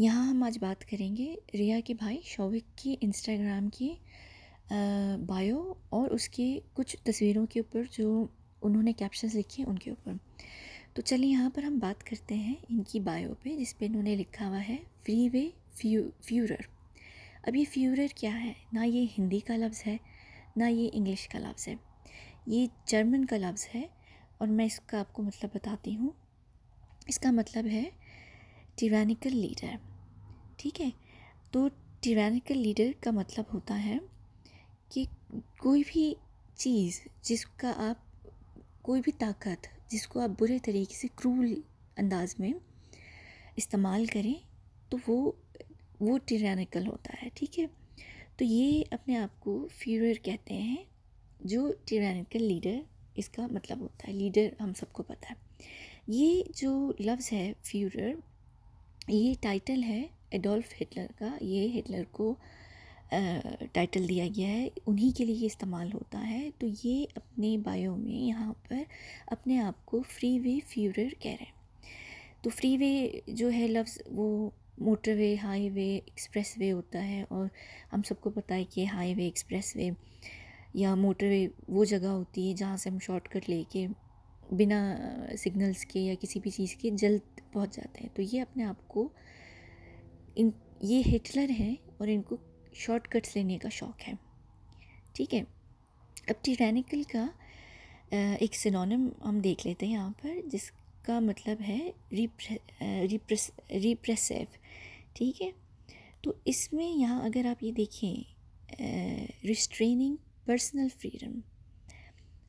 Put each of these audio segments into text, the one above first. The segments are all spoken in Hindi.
यहाँ हम आज बात करेंगे रिया के भाई शौविक की इंस्टाग्राम की बायो और उसकी कुछ तस्वीरों के ऊपर जो उन्होंने कैप्शन लिखे उनके ऊपर तो चलिए यहाँ पर हम बात करते हैं इनकी बायो पे जिस पे इन्होंने लिखा हुआ है फ्री वे फ्यू फ्यूरर अब ये फ्यूरर क्या है ना ये हिंदी का लफ्ज़ है ना ये इंग्लिश का लफ्ज़ है ये जर्मन का लफ्ज़ है और मैं इसका आपको मतलब बताती हूँ इसका मतलब है टिरानिकल लीडर ठीक है तो टिरानिकल लीडर का मतलब होता है कि कोई भी चीज़ जिसका आप कोई भी ताकत जिसको आप बुरे तरीके से क्रूल अंदाज में इस्तेमाल करें तो वो वो टिरानिकल होता है ठीक है तो ये अपने आप को फ्यूर कहते हैं जो टिरानिकल लीडर इसका मतलब होता है लीडर हम सबको पता है ये जो लफ्ज़ है फ्यूरर ये टाइटल है एडोल्फ हिटलर का ये हिटलर को टाइटल दिया गया है उन्हीं के लिए ये इस्तेमाल होता है तो ये अपने बायो में यहाँ पर अपने आप को फ्री वे फ्यूर कह रहे हैं तो फ्री वे जो है लफ्ज़ वो मोटरवे हाईवे एक्सप्रेस वे होता है और हम सबको पता है कि हाईवे एक्सप्रेस वे या मोटरवे वो जगह होती है जहाँ से हम शॉर्टकट लेके बिना सिग्नल्स के या किसी भी चीज़ के जल्द पहुंच जाते हैं तो ये अपने आप को इन ये हिटलर हैं और इनको शॉर्टकट्स लेने का शौक़ है ठीक है अब टिरैनिकल का एक सिनोनिम हम देख लेते हैं यहाँ पर जिसका मतलब है रिप्रे, रिप्रेस रिप्रेसिव ठीक है तो इसमें यहाँ अगर आप ये देखें रिस्ट्रेनिंग पर्सनल फ्रीडम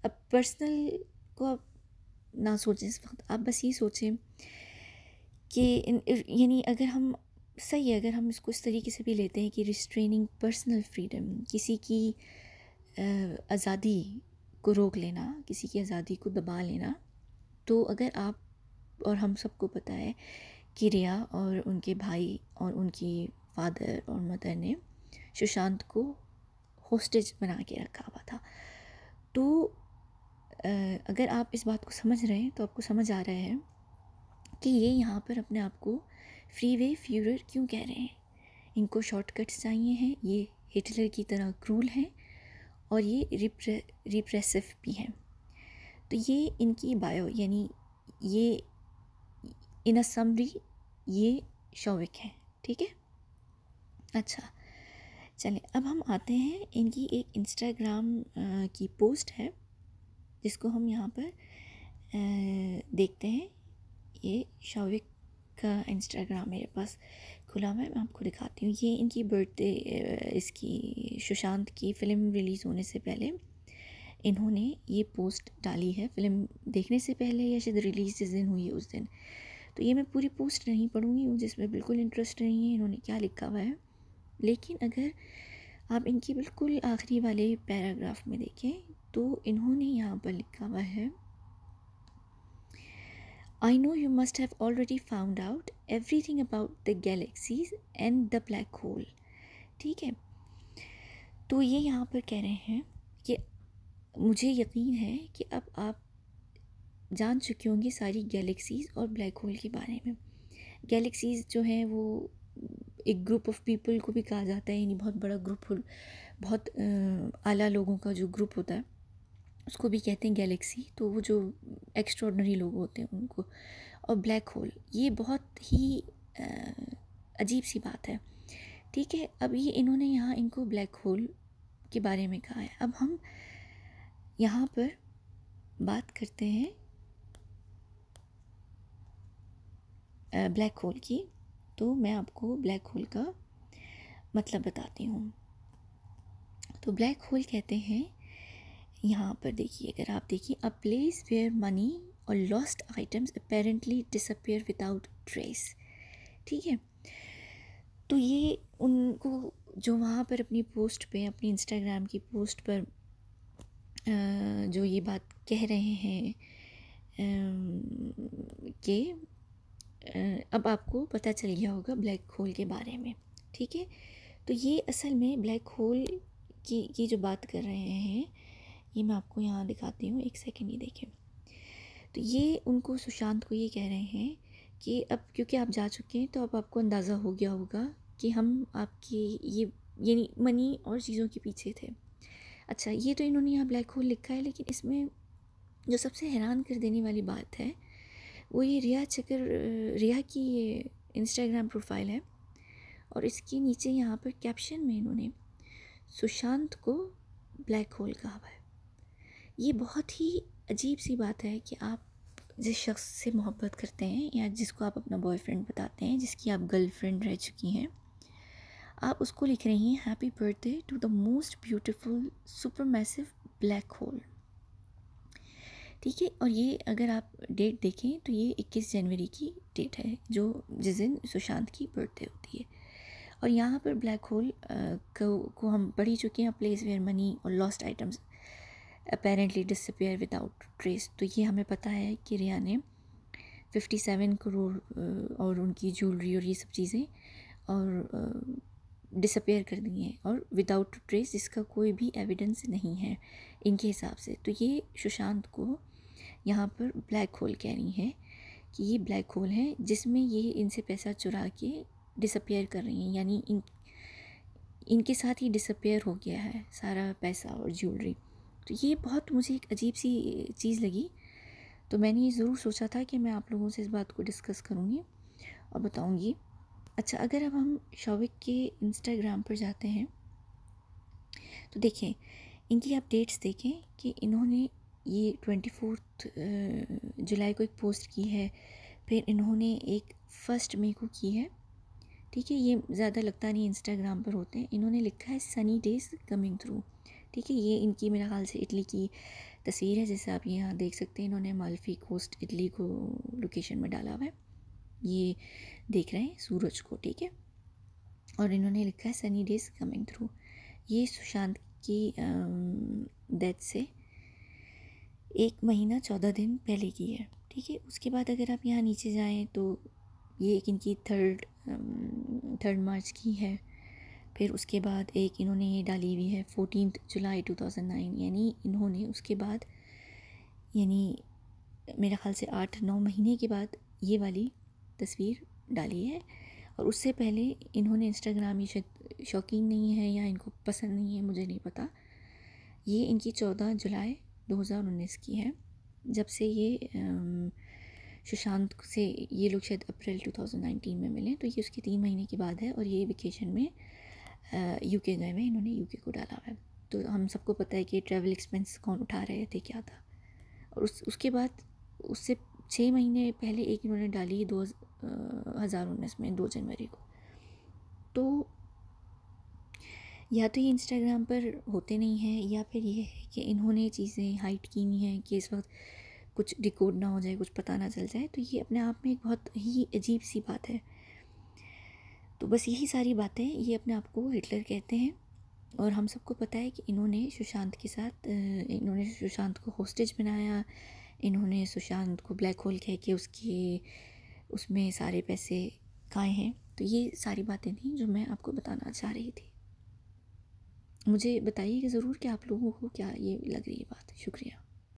अब पर्सनल को आप ना सोचें इस वक्त आप बस ये सोचें कि यानी अगर हम सही है अगर हम इसको इस तरीके से भी लेते हैं कि रिस्ट्रेनिंग पर्सनल फ्रीडम किसी की आज़ादी को रोक लेना किसी की आज़ादी को दबा लेना तो अगर आप और हम सबको पता है कि रिया और उनके भाई और उनकी फादर और मदर ने सुशांत को होस्टेज बना के रखा हुआ था तो अगर आप इस बात को समझ रहे हैं तो आपको समझ आ रहा है कि ये यहाँ पर अपने आप को फ्री वे फ्यूरर क्यों कह रहे हैं इनको शॉर्टकट्स चाहिए हैं ये हिटलर की तरह क्रूल हैं और ये रिप्रे रिप्रेसिव भी हैं तो ये इनकी बायो यानी ये इन अ समरी ये शौविक हैं ठीक है अच्छा चलें अब हम आते हैं इनकी एक इंस्टाग्राम की पोस्ट है जिसको हम यहाँ पर देखते हैं ये शाविक का इंस्टाग्राम मेरे पास खुला मैं मैं आपको दिखाती हूँ ये इनकी बर्थडे इसकी सुशांत की फ़िल्म रिलीज़ होने से पहले इन्होंने ये पोस्ट डाली है फ़िल्म देखने से पहले या शायद रिलीज़ जिस दिन हुई उस दिन तो ये मैं पूरी पोस्ट नहीं पढ़ूँगी जिसमें बिल्कुल इंटरेस्ट नहीं है इन्होंने क्या लिखा हुआ है लेकिन अगर आप इनकी बिल्कुल आखिरी वाले पैराग्राफ में देखें तो इन्होंने यहाँ पर लिखा हुआ है I know you must have already found out everything about the galaxies and the black hole ठीक है तो ये यहाँ पर कह रहे हैं कि मुझे यकीन है कि अब आप जान चुके होंगे सारी गैलेक्सीज़ और ब्लैक होल के बारे में गैलेक्सीज़ जो हैं वो एक ग्रुप ऑफ पीपल को भी कहा जाता है यानी बहुत बड़ा ग्रुप बहुत आला लोगों का जो ग्रुप होता है उसको भी कहते हैं गैलेक्सी तो वो जो एक्स्ट्रॉडनरी लोग होते हैं उनको और ब्लैक होल ये बहुत ही अजीब सी बात है ठीक है अब ये इन्होंने यहाँ इनको ब्लैक होल के बारे में कहा है अब हम यहाँ पर बात करते हैं ब्लैक होल की तो मैं आपको ब्लैक होल का मतलब बताती हूँ तो ब्लैक होल कहते हैं यहाँ पर देखिए अगर आप देखिए अ प्लेस वेयर मनी और lost items apparently disappear without trace ठीक है तो ये उनको जो वहाँ पर अपनी पोस्ट पे अपनी इंस्टाग्राम की पोस्ट पर जो ये बात कह रहे हैं कि अब आपको पता चल गया होगा ब्लैक होल के बारे में ठीक है तो ये असल में ब्लैक होल की की जो बात कर रहे हैं ये मैं आपको यहाँ दिखाती हूँ एक सेकेंड ये देखें तो ये उनको सुशांत को ये कह रहे हैं कि अब क्योंकि आप जा चुके हैं तो अब आपको अंदाज़ा हो गया होगा कि हम आपके ये यानी मनी और चीज़ों के पीछे थे अच्छा ये तो इन्होंने यहाँ ब्लैक होल लिखा है लेकिन इसमें जो सबसे हैरान कर देने वाली बात है वो ये रिया चकर रिया की ये इंस्टाग्राम प्रोफाइल है और इसके नीचे यहाँ पर कैप्शन में इन्होंने सुशांत को ब्लैक होल कहा है ये बहुत ही अजीब सी बात है कि आप जिस शख्स से मोहब्बत करते हैं या जिसको आप अपना बॉयफ्रेंड बताते हैं जिसकी आप गर्लफ्रेंड रह चुकी हैं आप उसको लिख रही हैं happy birthday to the most beautiful supermassive black hole ठीक है और ये अगर आप डेट देखें तो ये 21 जनवरी की डेट है जो जिस दिन सुशांत की बर्थडे होती है और यहाँ पर ब्लैक होल को, को हम पढ़ ही चुके हैं प्लेस वेयर मनी और lost items apparently disappear without trace तो ये हमें पता है कि रिया ने फिफ्टी सेवन करोड़ और उनकी ज्वेलरी और ये सब चीज़ें और डिसपेयर कर दी हैं और विदाउट ट्रेस इसका कोई भी एविडेंस नहीं है इनके हिसाब से तो ये सुशांत को यहाँ पर ब्लैक होल कह रही हैं कि ये ब्लैक होल है जिसमें ये इनसे पैसा चुरा के डिसपेयर कर रही हैं यानी इन इनके साथ ही डिसपेयर हो गया है सारा पैसा और ज्वेलरी तो ये बहुत मुझे एक अजीब सी चीज़ लगी तो मैंने ये ज़रूर सोचा था कि मैं आप लोगों से इस बात को डिस्कस करूँगी और बताऊँगी अच्छा अगर अब हम शौविक के इंस्टाग्राम पर जाते हैं तो देखें इनकी अपडेट्स देखें कि इन्होंने ये ट्वेंटी फोर्थ जुलाई को एक पोस्ट की है फिर इन्होंने एक फ़र्स्ट मे को की है ठीक है ये ज़्यादा लगता नहीं इंस्टाग्राम पर होते हैं इन्होंने लिखा है सनी डेज कमिंग थ्रू ठीक है ये इनकी मेरा ख्याल से इटली की तस्वीर है जैसे आप यहाँ देख सकते हैं इन्होंने मालफी कोस्ट इटली को लोकेशन में डाला हुआ है ये देख रहे हैं सूरज को ठीक है और इन्होंने लिखा है सनी डेज कमिंग थ्रू ये सुशांत की डेथ से एक महीना चौदह दिन पहले की है ठीक है उसके बाद अगर आप यहाँ नीचे जाएँ तो ये एक इनकी थर्ड थर्ड मार्च की है फिर उसके बाद एक इन्होंने ये डाली हुई है fourteen July two thousand nine यानी इन्होंने उसके बाद यानी मेरे ख़्याल से आठ नौ महीने के बाद ये वाली तस्वीर डाली है और उससे पहले इन्होंने इंस्टाग्राम ये शायद शौकीन नहीं है या इनको पसंद नहीं है मुझे नहीं पता ये इनकी चौदह जुलाई उन्नीस की है जब से ये सुशांत से ये लोग शायद अप्रैल 2019 में मिले तो ये उसके तीन महीने के बाद है और ये वेकेशन में यूके गए हुए इन्होंने यूके को डाला हुआ है तो हम सबको पता है कि ट्रैवल एक्सपेंस कौन उठा रहे थे क्या था और उस उसके बाद उससे छः महीने पहले एक इन्होंने डाली दो हज़ार उन्नीस में दो जनवरी को तो या तो ये इंस्टाग्राम पर होते नहीं हैं या फिर ये है कि इन्होंने चीज़ें हाइट की हुई हैं कि इस वक्त कुछ रिकॉर्ड ना हो जाए कुछ पता ना चल जाए तो ये अपने आप में एक बहुत ही अजीब सी बात है तो बस यही सारी बातें ये अपने आप को हिटलर कहते हैं और हम सबको पता है कि इन्होंने सुशांत के साथ इन्होंने सुशांत को होस्टेज बनाया इन्होंने सुशांत को ब्लैक होल कह के उसके उसमें सारे पैसे खाए हैं तो ये सारी बातें थी जो मैं आपको बताना चाह रही थी मुझे बताइएगा ज़रूर कि आप लोगों को क्या ये लग रही है बात शुक्रिया